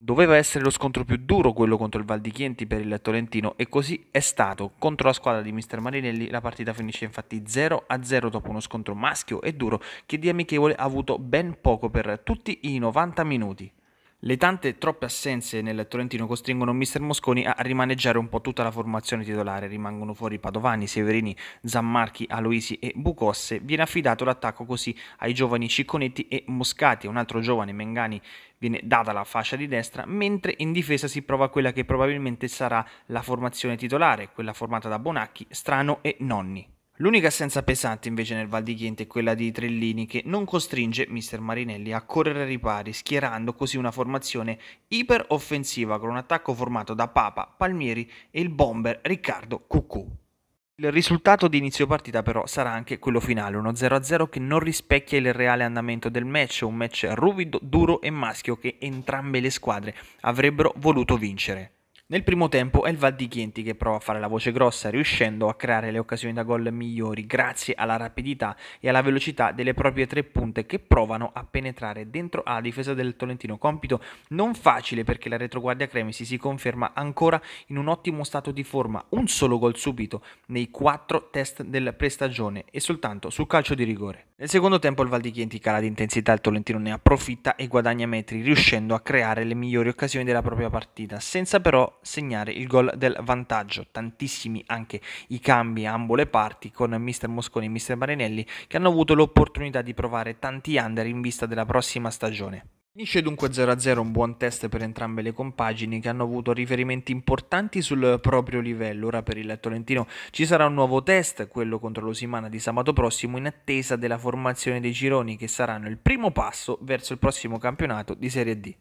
Doveva essere lo scontro più duro quello contro il Val di Chienti per il Tolentino e così è stato. Contro la squadra di Mr. Marinelli la partita finisce infatti 0-0 dopo uno scontro maschio e duro che di amichevole ha avuto ben poco per tutti i 90 minuti. Le tante troppe assenze nel Torrentino costringono mister Mosconi a rimaneggiare un po' tutta la formazione titolare. Rimangono fuori Padovani, Severini, Zammarchi, Aloisi e Bucosse. Viene affidato l'attacco così ai giovani Cicconetti e Moscati, un altro giovane Mengani viene data la fascia di destra, mentre in difesa si prova quella che probabilmente sarà la formazione titolare, quella formata da Bonacchi, Strano e Nonni. L'unica assenza pesante invece nel Val di Chiente è quella di Trellini che non costringe mister Marinelli a correre ai ripari, schierando così una formazione iperoffensiva con un attacco formato da Papa, Palmieri e il bomber Riccardo Cucù. Il risultato di inizio partita però sarà anche quello finale, uno 0-0 che non rispecchia il reale andamento del match, un match ruvido, duro e maschio che entrambe le squadre avrebbero voluto vincere. Nel primo tempo è il Val di Chienti che prova a fare la voce grossa, riuscendo a creare le occasioni da gol migliori grazie alla rapidità e alla velocità delle proprie tre punte che provano a penetrare dentro alla difesa del Tolentino. Compito non facile perché la retroguardia Cremisi si conferma ancora in un ottimo stato di forma, un solo gol subito nei quattro test del prestagione e soltanto sul calcio di rigore. Nel secondo tempo il Valdichienti cala di intensità, il Tolentino ne approfitta e guadagna metri, riuscendo a creare le migliori occasioni della propria partita, senza però segnare il gol del vantaggio. Tantissimi anche i cambi a ambo le parti con Mr. Mosconi e Mr. Marinelli che hanno avuto l'opportunità di provare tanti under in vista della prossima stagione. Finisce dunque 0-0 un buon test per entrambe le compagini che hanno avuto riferimenti importanti sul proprio livello. Ora per il Tolentino ci sarà un nuovo test, quello contro l'Osimana di sabato prossimo, in attesa della formazione dei gironi che saranno il primo passo verso il prossimo campionato di Serie D.